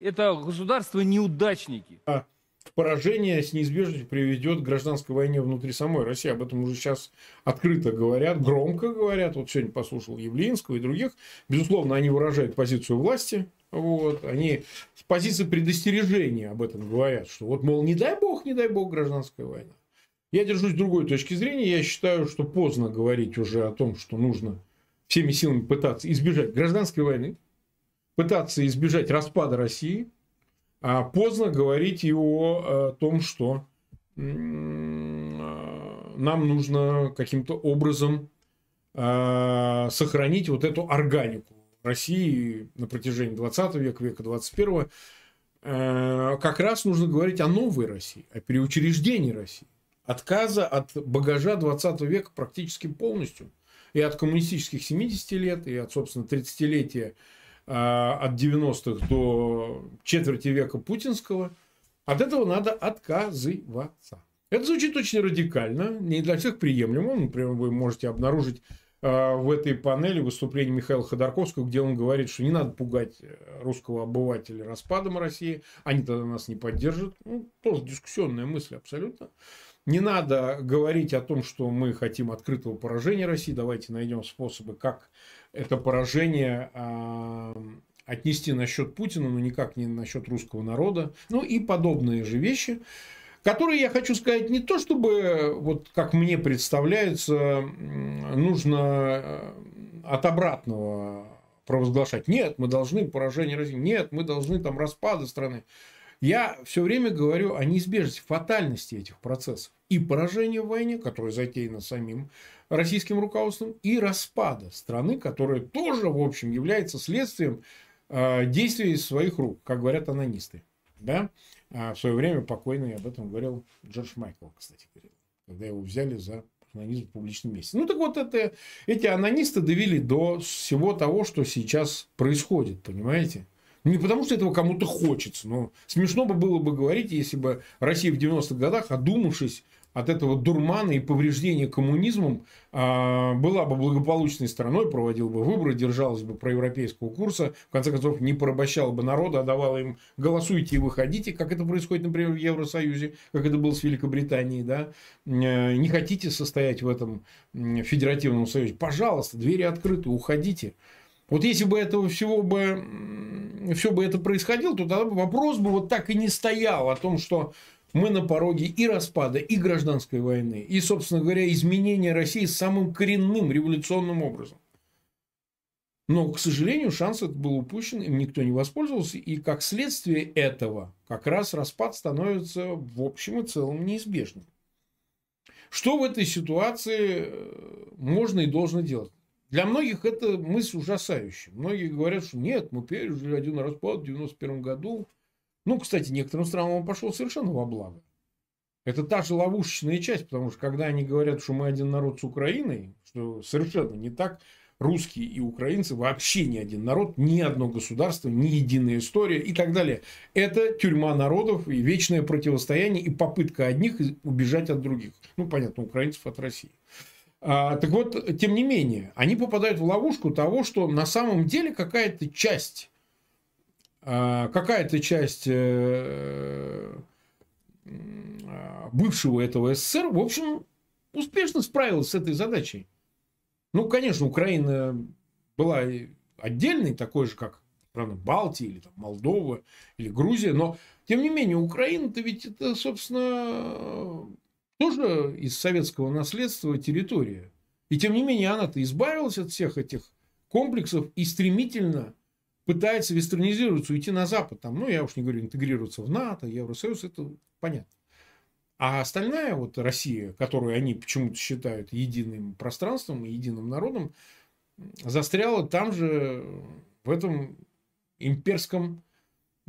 Это государство-неудачники. А поражение с неизбежностью приведет к гражданской войне внутри самой России. Об этом уже сейчас открыто говорят, громко говорят. Вот сегодня послушал Явлинского и других. Безусловно, они выражают позицию власти. Вот. Они с позиции предостережения об этом говорят, что вот, мол, не дай бог, не дай бог гражданская война. Я держусь с другой точки зрения. Я считаю, что поздно говорить уже о том, что нужно всеми силами пытаться избежать гражданской войны пытаться избежать распада России, а поздно говорить и о, э, том, что э, нам нужно каким-то образом э, сохранить вот эту органику России на протяжении 20 века, века 21 э, как раз нужно говорить о новой России, о переучреждении России, отказа от багажа 20 века практически полностью, и от коммунистических 70 лет, и от, собственно, 30-летия Э, от 90-х до четверти века путинского, от этого надо отказываться. Это звучит очень радикально, не для всех приемлемо. Например, вы можете обнаружить э, в этой панели выступление Михаила Ходорковского, где он говорит, что не надо пугать э, русского обывателя распадом России, они тогда нас не поддержат. Ну, тоже дискуссионная мысль абсолютно. Не надо говорить о том, что мы хотим открытого поражения России, давайте найдем способы, как это поражение а, отнести насчет Путина, но никак не насчет русского народа. Ну и подобные же вещи, которые, я хочу сказать, не то чтобы, вот как мне представляется, нужно э, от обратного провозглашать. Нет, мы должны поражение России. Нет, мы должны там распады страны. Я все время говорю о неизбежности, фатальности этих процессов и поражение в войне, которое затеяно самим российским руководством и распада страны, которая тоже, в общем, является следствием а, действий своих рук, как говорят анонисты. Да? А, в свое время покойный об этом говорил Джордж Майкл, кстати когда его взяли за анонизм в публичном месте. Ну так вот, это, эти анонисты довели до всего того, что сейчас происходит, понимаете? Ну, не потому, что этого кому-то хочется, но смешно бы было бы говорить, если бы Россия в 90-х годах, одумавшись, от этого дурмана и повреждения коммунизмом а, была бы благополучной страной, проводила бы выборы, держалась бы проевропейского курса, в конце концов не порабощала бы народа, а давала им голосуйте и выходите, как это происходит, например, в Евросоюзе, как это было с Великобританией, да, э, не хотите состоять в этом федеративном союзе, пожалуйста, двери открыты, уходите. Вот если бы этого всего бы, все бы это происходило, то тогда вопрос бы вот так и не стоял о том, что мы на пороге и распада, и гражданской войны, и, собственно говоря, изменения России самым коренным революционным образом. Но, к сожалению, шанс этот был упущен, им никто не воспользовался, и как следствие этого как раз распад становится в общем и целом неизбежным. Что в этой ситуации э, можно и должно делать? Для многих это мысль ужасающая. Многие говорят, что нет, мы пережили один распад в 1991 году, ну, кстати, некоторым странам он пошел совершенно во благо. Это та же ловушечная часть, потому что когда они говорят, что мы один народ с Украиной, что совершенно не так, русские и украинцы вообще не один народ, ни одно государство, ни единая история и так далее. Это тюрьма народов и вечное противостояние и попытка одних убежать от других. Ну, понятно, украинцев от России. А, так вот, тем не менее, они попадают в ловушку того, что на самом деле какая-то часть а, какая-то часть э, бывшего этого СССР, в общем, успешно справилась с этой задачей. Ну, конечно, Украина была отдельной, такой же, как страны Балтии, или там, Молдова, или Грузия, но, тем не менее, Украина-то ведь это, собственно, тоже из советского наследства территория. И, тем не менее, она-то избавилась от всех этих комплексов и стремительно – пытается вестернизироваться, уйти на Запад. Там, ну, я уж не говорю, интегрироваться в НАТО, Евросоюз, это понятно. А остальная вот Россия, которую они почему-то считают единым пространством и единым народом, застряла там же, в этом имперском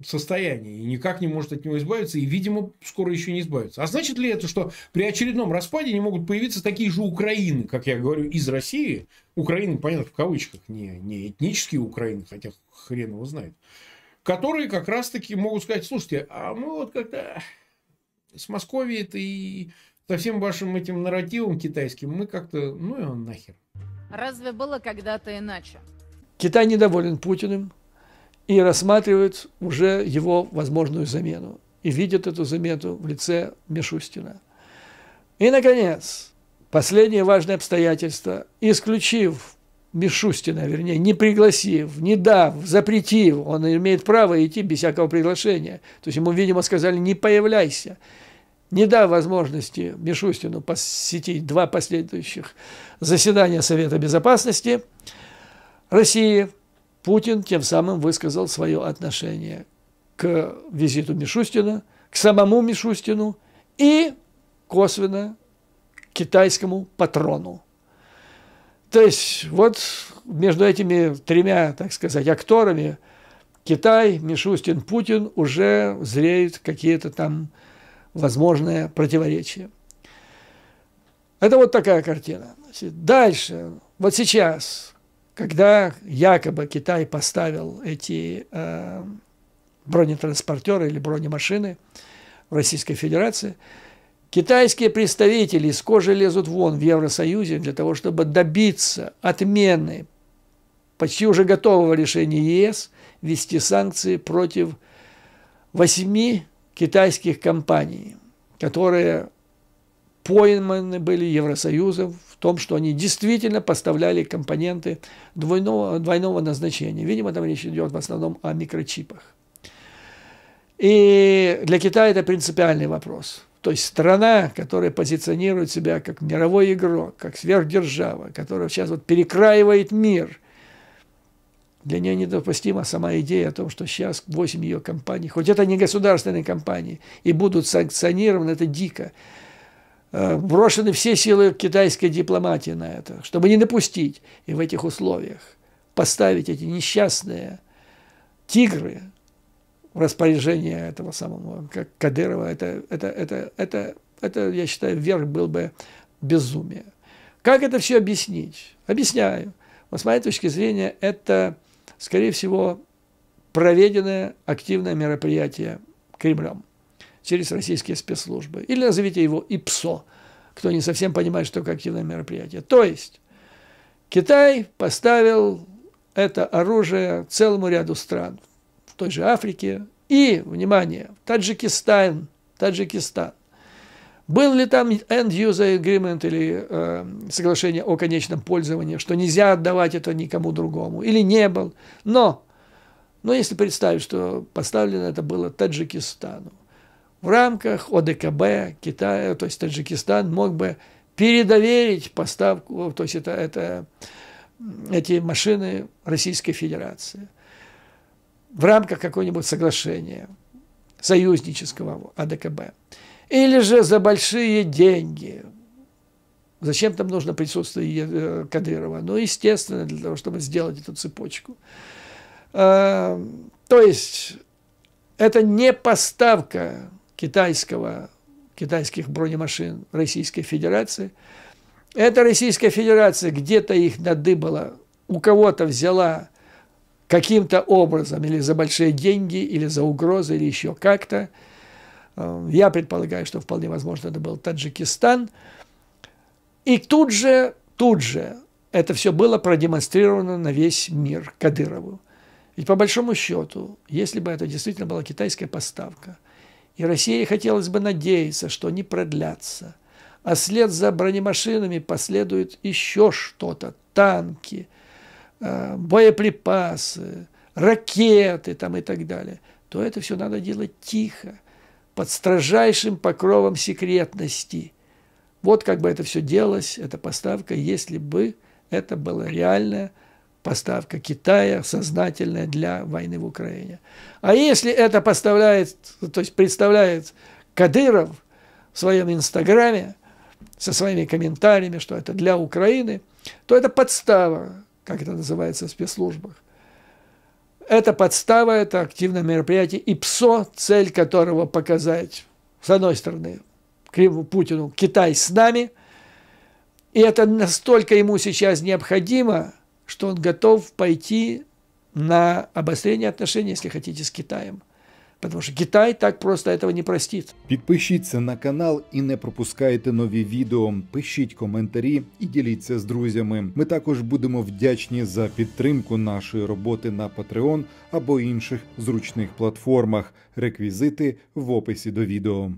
состоянии и никак не может от него избавиться, и, видимо, скоро еще не избавится. А значит ли это, что при очередном распаде не могут появиться такие же Украины, как я говорю, из России? Украины, понятно, в кавычках, не, не этнические Украины, хотя хрен его знает. Которые как раз-таки могут сказать, слушайте, а мы вот как-то с Московией это и со всем вашим этим нарративом китайским мы как-то, ну и он нахер. Разве было когда-то иначе? Китай недоволен Путиным, и рассматривают уже его возможную замену. И видят эту замену в лице Мишустина. И, наконец, последнее важное обстоятельство. Исключив Мишустина, вернее, не пригласив, не дав, запретив, он имеет право идти без всякого приглашения. То есть ему, видимо, сказали, не появляйся. Не дав возможности Мишустину посетить два последующих заседания Совета Безопасности России – Путин тем самым высказал свое отношение к визиту Мишустина, к самому Мишустину и косвенно китайскому патрону. То есть вот между этими тремя, так сказать, акторами Китай, Мишустин, Путин уже зреют какие-то там возможные противоречия. Это вот такая картина. Дальше, вот сейчас, когда якобы Китай поставил эти э, бронетранспортеры или бронемашины в Российской Федерации, китайские представители с кожи лезут вон в Евросоюзе для того, чтобы добиться отмены почти уже готового решения ЕС ввести санкции против восьми китайских компаний, которые пойманы были Евросоюзом в том, что они действительно поставляли компоненты двойного, двойного назначения. Видимо, там речь идет в основном о микрочипах. И для Китая это принципиальный вопрос. То есть страна, которая позиционирует себя как мировой игрок, как сверхдержава, которая сейчас вот перекраивает мир, для нее недопустима сама идея о том, что сейчас 8 ее компаний, хоть это не государственные компании, и будут санкционированы, это дико. Э, брошены все силы китайской дипломатии на это, чтобы не допустить и в этих условиях поставить эти несчастные тигры в распоряжение этого самого как Кадырова. Это, это, это, это, это, я считаю, вверх был бы безумие. Как это все объяснить? Объясняю. Вот с моей точки зрения, это, скорее всего, проведенное активное мероприятие Кремлем через российские спецслужбы. Или назовите его ИПСО, кто не совсем понимает, что как активное мероприятие. То есть Китай поставил это оружие целому ряду стран, в той же Африке. И, внимание, Таджикистан, Таджикистан. Был ли там end-user agreement или э, соглашение о конечном пользовании, что нельзя отдавать это никому другому, или не был. Но, но если представить, что поставлено это было Таджикистану, в рамках ОДКБ Китая, то есть Таджикистан мог бы передоверить поставку, то есть это, это эти машины Российской Федерации в рамках какого-нибудь соглашения союзнического АДКБ. Или же за большие деньги. Зачем там нужно присутствие э, Кадырова? Ну, естественно, для того, чтобы сделать эту цепочку. Эм, то есть, это не поставка китайского, китайских бронемашин Российской Федерации. Эта Российская Федерация где-то их надыбала, у кого-то взяла каким-то образом, или за большие деньги, или за угрозы, или еще как-то. Э, я предполагаю, что вполне возможно это был Таджикистан. И тут же, тут же это все было продемонстрировано на весь мир Кадырову. Ведь по большому счету, если бы это действительно была китайская поставка – и России хотелось бы надеяться, что они продлятся. А след за бронемашинами последует еще что-то. Танки, э, боеприпасы, ракеты там и так далее. То это все надо делать тихо, под строжайшим покровом секретности. Вот как бы это все делалось, эта поставка, если бы это было реальное поставка Китая сознательная для войны в Украине. А если это поставляет, то есть представляет Кадыров в своем инстаграме со своими комментариями, что это для Украины, то это подстава, как это называется в спецслужбах. Это подстава, это активное мероприятие и ПСО, цель которого показать, с одной стороны, Криву Путину, Китай с нами, и это настолько ему сейчас необходимо – что он готов пойти на обострение отношений, если хотите, с Китаем. Потому що Китай так просто этого не простить. Підпишіться на канал і не пропускайте нові відео. Пишіть коментарі і діліться з друзями. Ми також будемо вдячні за підтримку нашої роботи на Patreon або інших зручних платформах. Реквізити в описі до відео.